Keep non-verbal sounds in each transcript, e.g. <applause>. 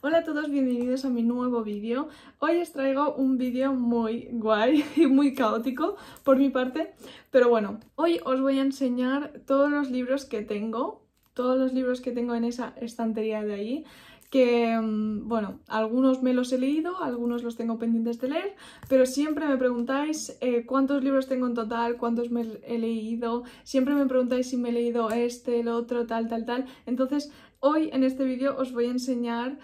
Hola a todos, bienvenidos a mi nuevo vídeo. Hoy os traigo un vídeo muy guay y muy caótico por mi parte, pero bueno, hoy os voy a enseñar todos los libros que tengo, todos los libros que tengo en esa estantería de ahí, que, mm, bueno, algunos me los he leído, algunos los tengo pendientes de leer, pero siempre me preguntáis eh, cuántos libros tengo en total, cuántos me he leído, siempre me preguntáis si me he leído este, el otro, tal, tal, tal. Entonces, Hoy en este vídeo os voy a enseñar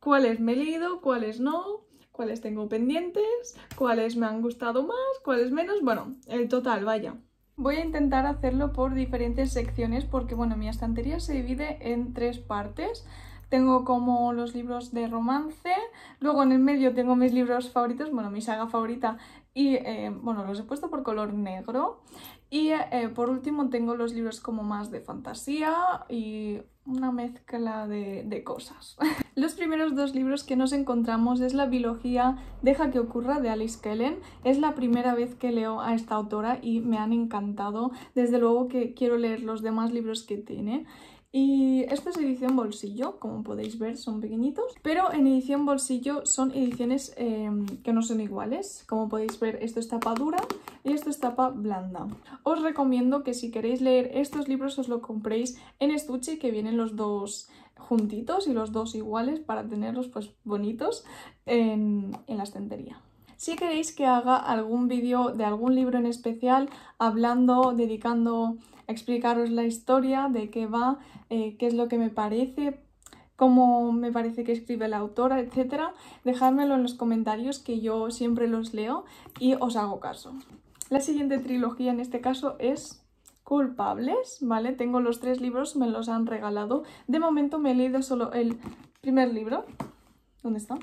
cuáles me he leído, cuáles no, cuáles tengo pendientes, cuáles me han gustado más, cuáles menos, bueno, el total, vaya. Voy a intentar hacerlo por diferentes secciones porque, bueno, mi estantería se divide en tres partes. Tengo como los libros de romance, luego en el medio tengo mis libros favoritos, bueno, mi saga favorita y eh, bueno, los he puesto por color negro. Y eh, por último tengo los libros como más de fantasía y una mezcla de, de cosas. <laughs> los primeros dos libros que nos encontramos es la biología Deja que ocurra de Alice Kellen. Es la primera vez que leo a esta autora y me han encantado. Desde luego que quiero leer los demás libros que tiene. Y esto es edición bolsillo, como podéis ver, son pequeñitos. Pero en edición bolsillo son ediciones em, que no son iguales. Como podéis ver, esto es tapa dura y esto es tapa blanda. Os recomiendo que si queréis leer estos libros os lo compréis en estuche, que vienen los dos juntitos y los dos iguales para tenerlos pues bonitos en, en la estantería. Si queréis que haga algún vídeo de algún libro en especial, hablando, dedicando explicaros la historia, de qué va, eh, qué es lo que me parece, cómo me parece que escribe la autora, etc. Dejádmelo en los comentarios que yo siempre los leo y os hago caso. La siguiente trilogía en este caso es Culpables, ¿vale? Tengo los tres libros, me los han regalado. De momento me he leído solo el primer libro. ¿Dónde está?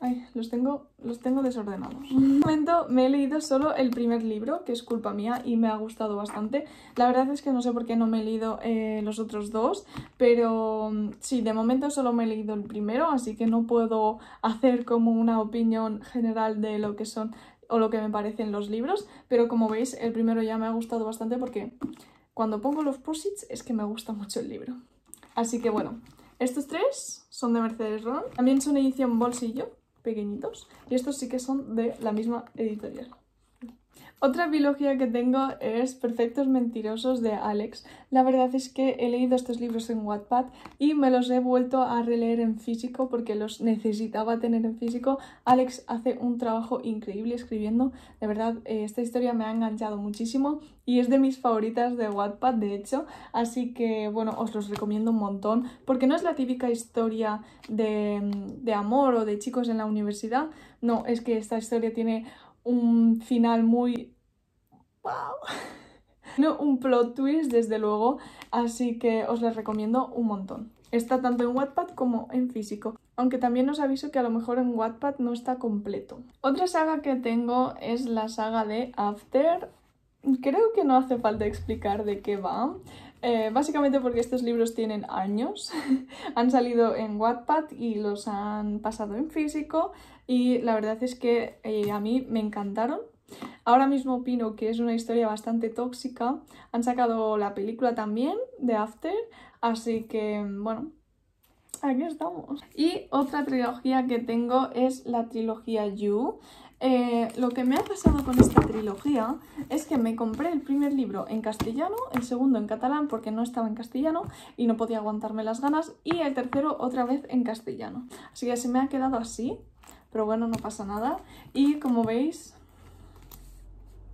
Ay, los tengo, los tengo desordenados. <laughs> De momento me he leído solo el primer libro, que es culpa mía, y me ha gustado bastante. La verdad es que no sé por qué no me he leído eh, los otros dos, pero mm, sí, de momento solo me he leído el primero, así que no puedo hacer como una opinión general de lo que son o lo que me parecen los libros, pero como veis, el primero ya me ha gustado bastante porque cuando pongo los posits es que me gusta mucho el libro. Así que bueno, estos tres son de Mercedes Ron, también son edición bolsillo, pequeñitos. Y estos sí que son de la misma editorial. Otra biología que tengo es Perfectos Mentirosos de Alex. La verdad es que he leído estos libros en Wattpad y me los he vuelto a releer en físico porque los necesitaba tener en físico. Alex hace un trabajo increíble escribiendo. De verdad, eh, esta historia me ha enganchado muchísimo y es de mis favoritas de Wattpad, de hecho. Así que, bueno, os los recomiendo un montón porque no es la típica historia de, mm, de amor o de chicos en la universidad. No, es que esta historia tiene un final muy... ¡Wow! <laughs> No, un plot twist, desde luego, así que os les recomiendo un montón. Está tanto en Wattpad como en físico, aunque también os aviso que a lo mejor en Wattpad no está completo. Otra saga que tengo es la saga de After, creo que no hace falta explicar de qué va. Eh, básicamente porque estos libros tienen años, <laughs> han salido en Wattpad y los han pasado en físico y la verdad es que eh, a mí me encantaron. Ahora mismo opino que es una historia bastante tóxica. Han sacado la película también de After, así que bueno, aquí estamos. Y otra trilogía que tengo es la trilogía You. Eh, lo que me ha pasado con esta trilogía es que me compré el primer libro en castellano, el segundo en catalán porque no estaba en castellano y no podía aguantarme las ganas y el tercero otra vez en castellano. Así que se me ha quedado así, pero bueno, no pasa nada. Y como veis,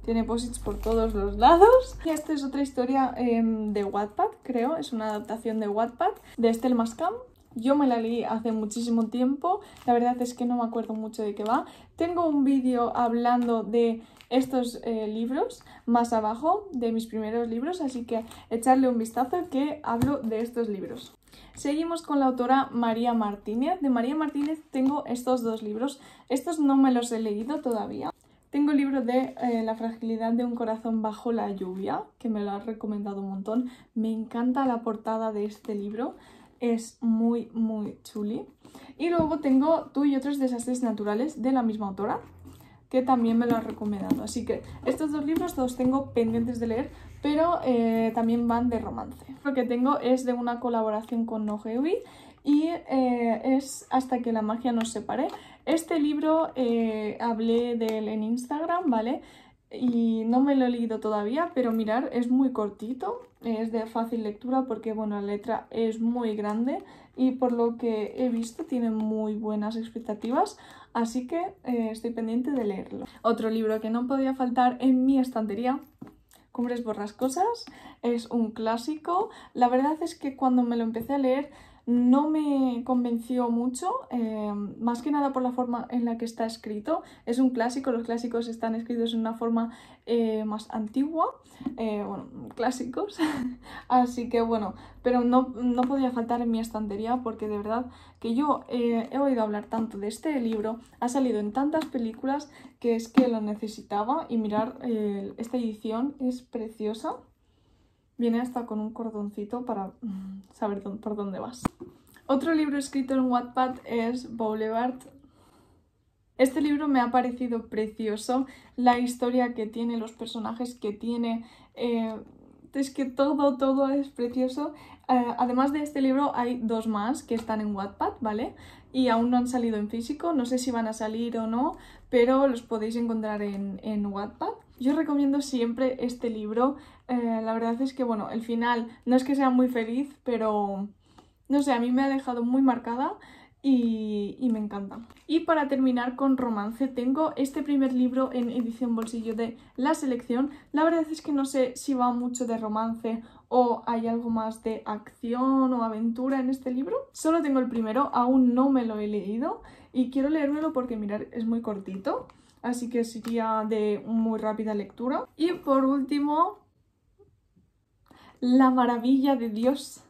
tiene posits por todos los lados. Y esta es otra historia em, de Wattpad, creo, es una adaptación de Wattpad de Estel Mascam yo me la leí hace muchísimo tiempo, la verdad es que no me acuerdo mucho de qué va. Tengo un vídeo hablando de estos eh, libros más abajo, de mis primeros libros, así que echarle un vistazo que hablo de estos libros. Seguimos con la autora María Martínez. De María Martínez tengo estos dos libros. Estos no me los he leído todavía. Tengo el libro de eh, La fragilidad de un corazón bajo la lluvia, que me lo ha recomendado un montón. Me encanta la portada de este libro es muy, muy chuli. Y luego tengo Tú y otros desastres naturales de la misma autora, que también me lo ha recomendado. Así que estos dos libros los tengo pendientes de leer, pero eh, también van de romance. Lo que tengo es de una colaboración con Nohewi y eh, es Hasta que la magia nos separe. Este libro eh, hablé de él en Instagram, ¿vale? y no me lo he leído todavía, pero mirar, es muy cortito, es de fácil lectura porque bueno, la letra es muy grande y por lo que he visto tiene muy buenas expectativas, así que eh, estoy pendiente de leerlo. Otro libro que no podía faltar en mi estantería Cumbres Borrascosas. Es un clásico. La verdad es que cuando me lo empecé a leer no me convenció mucho, em, más que nada por la forma en la que está escrito. Es un clásico, los clásicos están escritos en una forma eh, más antigua, eh, bueno, clásicos. <laughs> Así que bueno, pero no, no, podía faltar en mi estantería porque de verdad que yo eh, he oído hablar tanto de este libro, ha salido en tantas películas que es que lo necesitaba y mirar esta edición es preciosa. Viene hasta con un cordoncito para mm, saber por dónde vas. Otro libro escrito en Wattpad es Boulevard. Este libro me ha parecido precioso. La historia que tiene, los personajes que tiene, eh, es que todo, todo es precioso. Eh, además de este libro hay dos más que están en Wattpad, ¿vale? Y aún no han salido en físico, no sé si van a salir o no, pero los podéis encontrar en, en Wattpad. Yo recomiendo siempre este libro. Eh, la verdad es que, bueno, el final no es que sea muy feliz, pero no sé, a mí me ha dejado muy marcada y, me encanta. Y para terminar con romance, tengo este primer libro en edición bolsillo de La Selección. La verdad es que no sé si va mucho de romance o hay algo más de acción o aventura en este libro. Solo tengo el primero, aún no me lo he leído y quiero leérmelo porque mirar es muy cortito. Así que sería de muy rápida lectura. Y por último, La Maravilla de Dios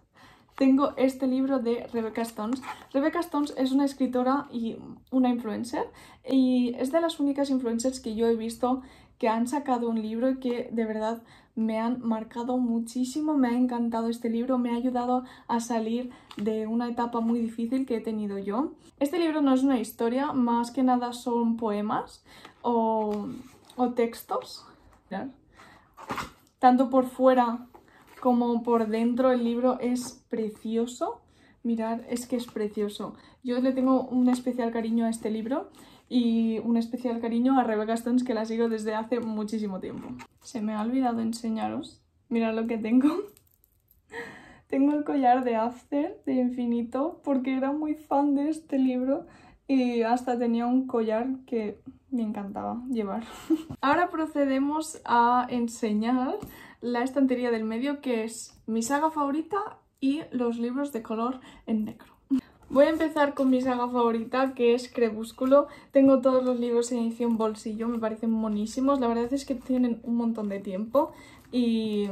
tengo este libro de Rebecca Stones. Rebecca Stones es una escritora y una influencer y es de las únicas influencers que yo he visto que han sacado un libro y que de verdad me han marcado muchísimo, me ha encantado este libro, me ha ayudado a salir de una etapa muy difícil que he tenido yo. Este libro no es una historia, más que nada son poemas o, o textos, tanto por fuera como por dentro el libro es precioso. Mirad, es que es precioso. Yo le tengo un especial cariño a este libro y un especial cariño a Rebecca Stones que la sigo desde hace muchísimo tiempo. Se me ha olvidado enseñaros. Mirad lo que tengo. <laughs> tengo el collar de After, de Infinito, porque era muy fan de este libro y hasta tenía un collar que me encantaba llevar. <laughs> Ahora procedemos a enseñar la estantería del medio que es mi saga favorita y los libros de color en negro. Voy a empezar con mi saga favorita, que es Crepúsculo. Tengo todos los libros en edición bolsillo, me parecen monísimos. La verdad es que tienen un montón de tiempo y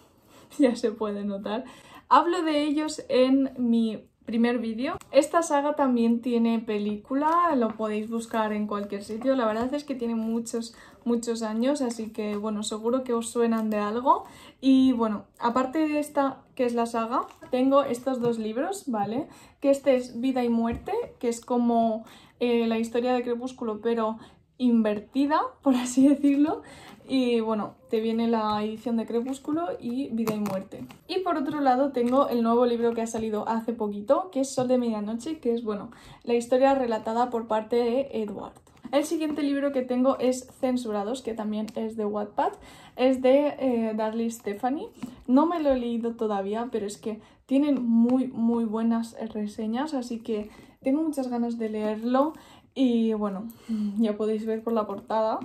<laughs> ya se puede notar. Hablo de ellos en mi primer vídeo. Esta saga también tiene película, lo podéis buscar en cualquier sitio. La verdad es que tiene muchos, muchos años, así que bueno, seguro que os suenan de algo. Y bueno, aparte de esta que es la saga, tengo estos dos libros, ¿vale? Que este es Vida y Muerte, que es como eh, la historia de Crepúsculo, pero invertida, <laughs> por así decirlo. Y bueno, te viene la edición de Crepúsculo y Vida y Muerte. Y por otro lado tengo el nuevo libro que ha salido hace poquito, que es Sol de Medianoche, que es bueno, la historia relatada por parte de Edward. El siguiente libro que tengo es Censurados, que también es de Wattpad, es de eh, Stephanie. No me lo he leído todavía, pero es que tienen muy, muy buenas eh, reseñas, así que tengo muchas ganas de leerlo. Y bueno, <laughs> ya podéis ver por la portada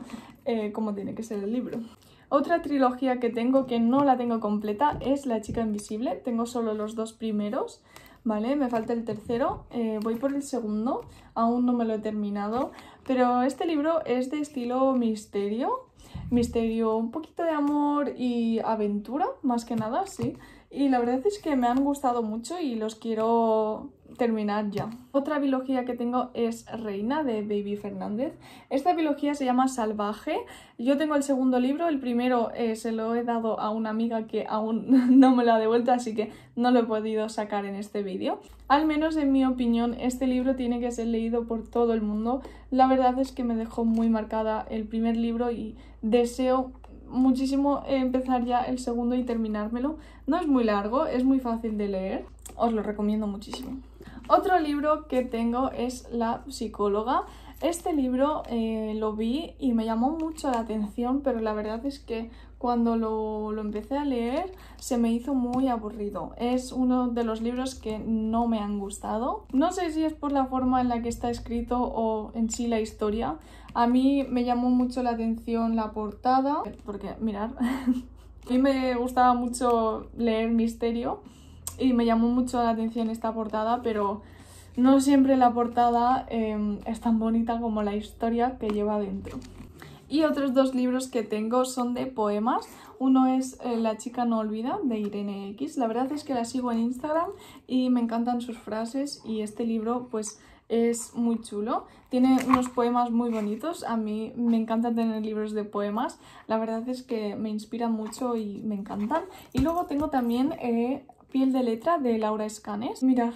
eh, cómo tiene que ser el libro. Otra trilogía que tengo que no la tengo completa es La chica invisible, tengo solo los dos primeros. ¿vale? Me falta el tercero, eh, voy por el segundo, aún no me lo he terminado, pero este libro es de estilo misterio, misterio, un poquito de amor y aventura, más que nada, sí. Y la verdad es que me han gustado mucho y los quiero terminar ya. Otra biología que tengo es Reina de Baby Fernández. Esta biología se llama Salvaje. Yo tengo el segundo libro, el primero eh, se lo he dado a una amiga que aún <laughs> no me lo ha devuelto, así que no lo he podido sacar en este vídeo. Al menos en mi opinión, este libro tiene que ser leído por todo el mundo. La verdad es que me dejó muy marcada el primer libro y deseo muchísimo eh, empezar ya el segundo y terminármelo. No es muy largo, es muy fácil de leer. Os lo recomiendo muchísimo. Otro libro que tengo es La psicóloga. Este libro eh, lo vi y me llamó mucho la atención, pero la verdad es que cuando lo, lo, empecé a leer se me hizo muy aburrido. Es uno de los libros que no me han gustado. No sé si es por la forma en la que está escrito o en sí la historia. A mí me llamó mucho la atención la portada, porque mirar, <laughs> a mí me gustaba mucho leer misterio y me llamó mucho la atención esta portada, pero no siempre la portada em, es tan bonita como la historia que lleva dentro. Y otros dos libros que tengo son de poemas. Uno es eh, La chica no olvida, de Irene X. La verdad es que la sigo en Instagram y me encantan sus frases y este libro pues es muy chulo. Tiene unos poemas muy bonitos. A mí me encanta tener libros de poemas. La verdad es que me inspiran mucho y me encantan. Y luego tengo también eh, Piel de letra de Laura Escanes. mira,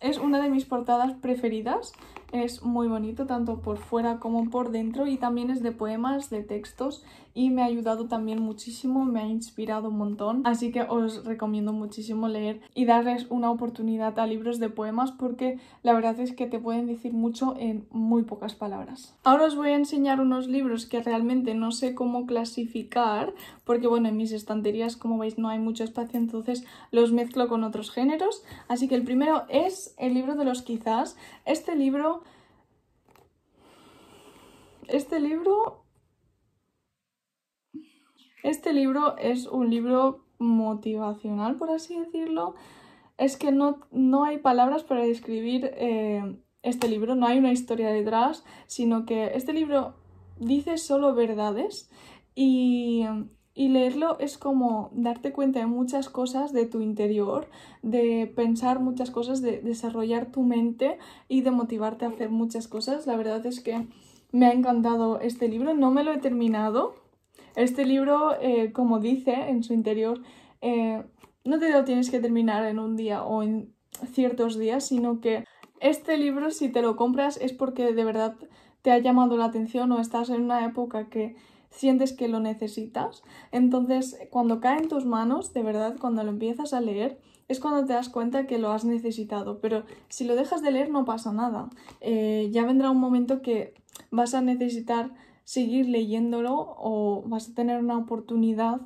es una de mis portadas preferidas. Es muy bonito tanto por fuera como por dentro y también es de poemas, de textos y me ha ayudado también muchísimo, me ha inspirado un montón. Así que os recomiendo muchísimo leer y darles una oportunidad a libros de poemas porque la verdad es que te pueden decir mucho en muy pocas palabras. Ahora os voy a enseñar unos libros que realmente no sé cómo clasificar porque bueno, en mis estanterías como veis no hay mucho espacio entonces los mezclo con otros géneros. Así que el primero es el libro de los quizás. Este libro este libro... Este libro es un libro motivacional, por así decirlo. Es que no, hay palabras para describir eh, este libro, no hay una historia detrás, sino que este libro dice solo verdades y leerlo es como darte cuenta de muchas cosas de tu interior, de pensar muchas cosas, de desarrollar tu mente y de motivarte a hacer muchas cosas. La verdad es que me ha encantado este libro, no me lo he terminado. Este libro, eh, como dice en su interior, eh, no te lo tienes que terminar en un día o en ciertos días, sino que este libro, si te lo compras, es porque de verdad te ha llamado la atención o estás en una época que sientes que lo necesitas. Entonces, cuando cae en tus manos, de verdad, cuando lo empiezas a leer, es cuando te das cuenta que lo has necesitado. Pero si lo dejas de leer no pasa nada. Eh, ya vendrá un momento que vas a necesitar seguir leyéndolo o vas a tener una oportunidad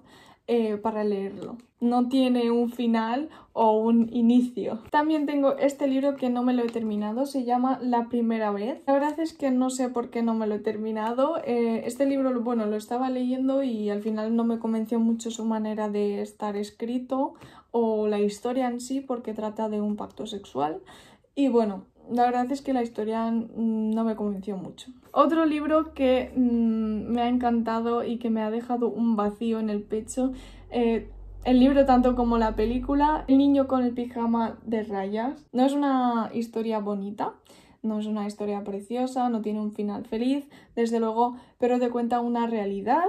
eh, para leerlo. No tiene un final o un inicio. También tengo este libro que no me lo he terminado, se llama La primera vez. La verdad es que no sé por qué no me lo he terminado. Eh, este libro, bueno, lo estaba leyendo y al final no me convenció mucho su manera de estar escrito o la historia en sí porque trata de un pacto sexual. Y bueno, la verdad es que la historia no me convenció mucho. Otro libro que me ha encantado y que me ha dejado un vacío en el pecho, eh, el libro tanto como la película, El niño con el pijama de rayas. No es una historia bonita, no es una historia preciosa, no tiene un final feliz, desde luego, pero te cuenta una realidad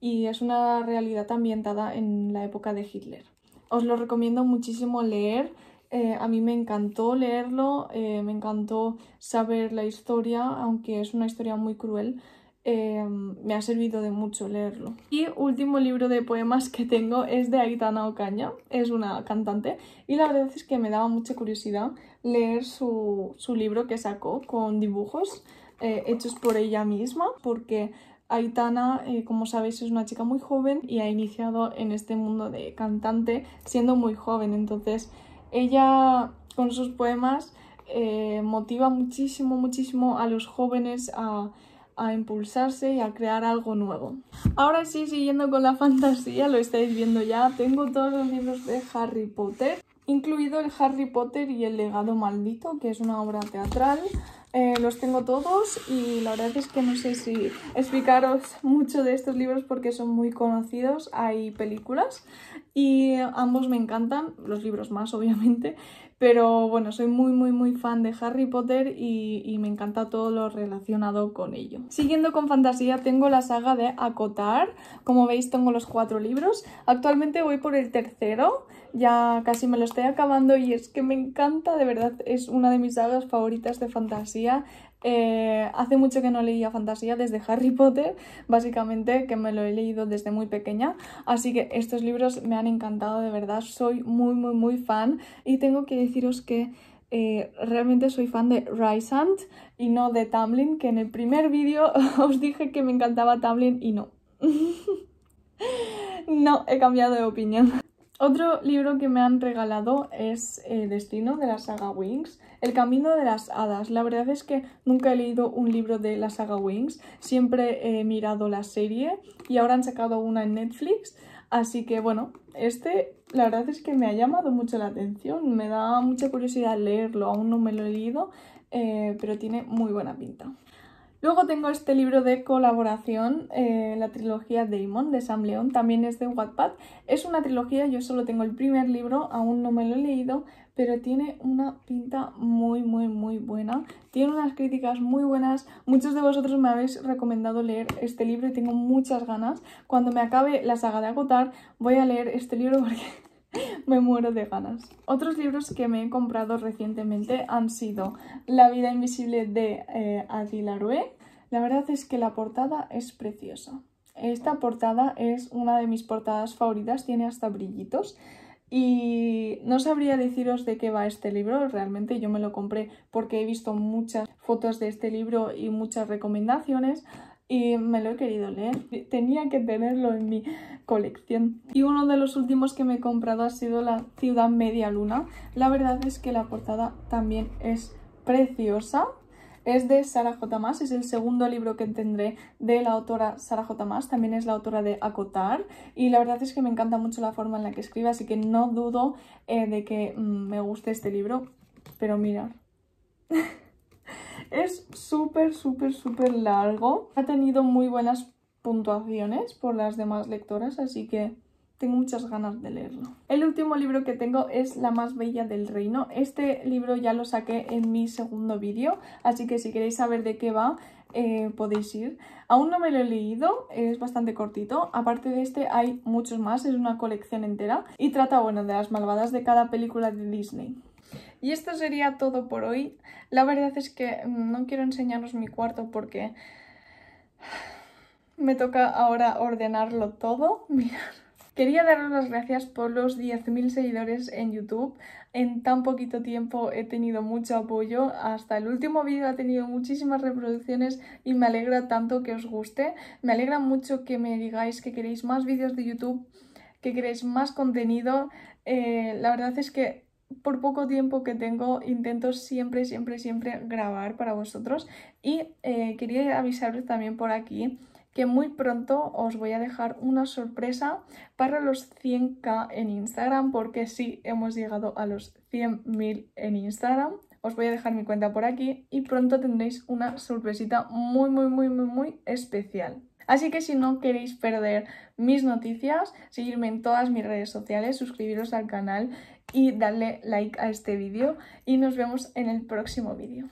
y es una realidad ambientada en la época de Hitler os lo recomiendo muchísimo leer. Eh, a mí me encantó leerlo, eh, me encantó saber la historia, aunque es una historia muy cruel. Em, me ha servido de mucho leerlo. Y último libro de poemas que tengo es de Aitana Ocaña, es una cantante, y la verdad es que me daba mucha curiosidad leer su, libro que sacó con dibujos eh, hechos por ella misma, porque Aitana, eh, como sabéis, es una chica muy joven y ha iniciado en este mundo de cantante siendo muy joven. Entonces, ella con sus poemas eh, motiva muchísimo, muchísimo a los jóvenes a, a impulsarse y a crear algo nuevo. Ahora sí, siguiendo con la <laughs> fantasía, lo estáis viendo ya, tengo todos los libros de Harry Potter, incluido el Harry Potter y el legado maldito, que es una obra teatral. Eh, los tengo todos y la verdad es que no sé si explicaros <laughs> mucho de estos libros porque son muy conocidos, hay películas y ambos me encantan, los libros más <laughs> obviamente, pero bueno, soy muy muy muy fan de Harry Potter y, y me encanta todo lo relacionado con ello. Siguiendo con fantasía tengo la saga de Acotar, como veis tengo los cuatro libros, actualmente voy por el tercero, ya casi me lo estoy acabando y es que me encanta, de verdad es una de mis sagas favoritas de fantasía eh, hace mucho que no leía fantasía, desde Harry Potter, básicamente, que me lo he leído desde muy pequeña. Así que estos libros me han encantado, de verdad. Soy muy, muy, muy fan. Y tengo que deciros que eh, realmente soy fan de Rysand y no de Tamlin, que en el primer vídeo <laughs> os dije que me encantaba Tamlin y no. <laughs> no, he cambiado de opinión. Otro libro que me han regalado es eh, Destino de la saga Wings, El Camino de las Hadas. La verdad es que nunca he leído un libro de la saga Wings, siempre he mirado la serie y ahora han sacado una en Netflix. Así que bueno, este la verdad es que me ha llamado mucho la atención, me da mucha curiosidad leerlo, aún no me lo he leído, eh, pero tiene muy buena pinta. Luego tengo este libro de colaboración, eh, la trilogía Damon de Sam León, también es de Wattpad. Es una trilogía, yo solo tengo el primer libro, aún no me lo he leído, pero tiene una pinta muy, muy, muy buena. Tiene unas críticas muy buenas. Muchos de vosotros me habéis recomendado leer este libro y tengo muchas ganas. Cuando me acabe la saga de Agotar, voy a leer este libro porque me muero de ganas. Otros libros que me he comprado recientemente han sido La vida invisible de eh, Adi La verdad es que la portada es preciosa. Esta portada es una de mis portadas favoritas, tiene hasta brillitos. Y no sabría deciros de qué va este libro, realmente yo me lo compré porque he visto muchas fotos de este libro y muchas recomendaciones, y me lo he querido leer. Tenía que tenerlo en mi colección. Y uno de los últimos que me he comprado ha sido la Ciudad Media Luna. La verdad es que la portada también es preciosa. Es de Sara J. es el segundo libro que tendré de la autora Sara J. también es la autora de Acotar y la verdad es que me encanta mucho la forma en la que escribe, así que no dudo eh, de que mm, me guste este libro, pero mirad. <laughs> Es súper, súper, súper largo. Ha tenido muy buenas puntuaciones por las demás lectoras, así que tengo muchas ganas de leerlo. El último libro que tengo es La más bella del reino. Este libro ya lo saqué en mi segundo vídeo, así que si queréis saber de qué va, eh, podéis ir. Aún no me lo he leído, es bastante cortito. Aparte de este hay muchos más, es una colección entera. Y trata, bueno, de las malvadas de cada película de Disney. Y esto sería todo por hoy. La verdad es que no quiero enseñaros mi cuarto porque me toca ahora ordenarlo todo. <laughs> Mirad. Quería daros las gracias por los 10.000 seguidores en YouTube. En tan poquito tiempo he tenido mucho apoyo. Hasta el último vídeo ha tenido muchísimas reproducciones y me alegra tanto que os guste. Me alegra mucho que me digáis que queréis más vídeos de YouTube, que queréis más contenido. Eh, la verdad es que por poco tiempo que tengo, intento siempre, siempre, siempre grabar para vosotros. Y eh, quería avisarles también por aquí que muy pronto os voy a dejar una sorpresa para los 100k en Instagram, porque sí, hemos llegado a los 100.000 en Instagram. Os voy a dejar mi cuenta por aquí y pronto tendréis una sorpresita muy, muy, muy, muy, muy especial. Así que si no queréis perder mis noticias, seguirme en todas mis redes sociales, suscribiros al canal y darle like a este vídeo y nos vemos en el próximo vídeo.